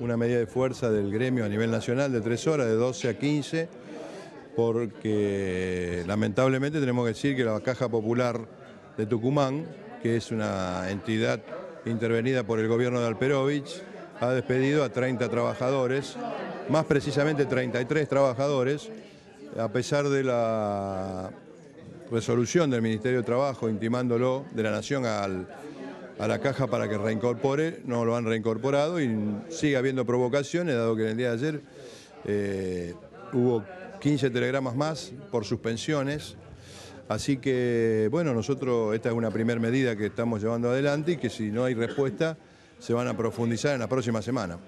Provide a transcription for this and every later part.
una medida de fuerza del gremio a nivel nacional de tres horas, de 12 a 15, porque lamentablemente tenemos que decir que la Caja Popular de Tucumán, que es una entidad intervenida por el gobierno de Alperovich, ha despedido a 30 trabajadores, más precisamente 33 trabajadores, a pesar de la resolución del Ministerio de Trabajo intimándolo de la Nación al a la caja para que reincorpore, no lo han reincorporado y sigue habiendo provocaciones, dado que en el día de ayer eh, hubo 15 telegramas más por suspensiones. Así que, bueno, nosotros, esta es una primera medida que estamos llevando adelante y que si no hay respuesta, se van a profundizar en la próxima semana.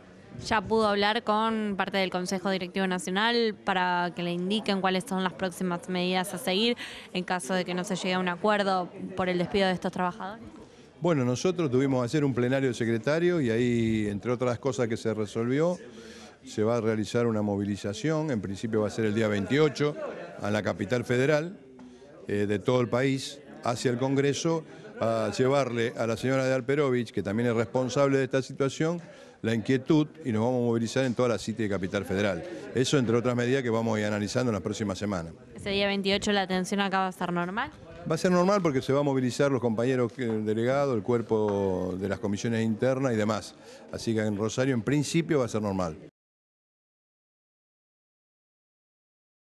¿Ya pudo hablar con parte del Consejo Directivo Nacional para que le indiquen cuáles son las próximas medidas a seguir en caso de que no se llegue a un acuerdo por el despido de estos trabajadores? Bueno, nosotros tuvimos que hacer un plenario de secretario y ahí, entre otras cosas que se resolvió, se va a realizar una movilización, en principio va a ser el día 28, a la capital federal eh, de todo el país, hacia el Congreso, a llevarle a la señora de Alperovich, que también es responsable de esta situación, la inquietud y nos vamos a movilizar en toda la City de Capital Federal. Eso entre otras medidas que vamos a ir analizando en las próximas semanas. ¿Ese día 28 la atención acaba de a estar normal? Va a ser normal porque se va a movilizar los compañeros eh, delegados, el cuerpo de las comisiones internas y demás. Así que en Rosario en principio va a ser normal.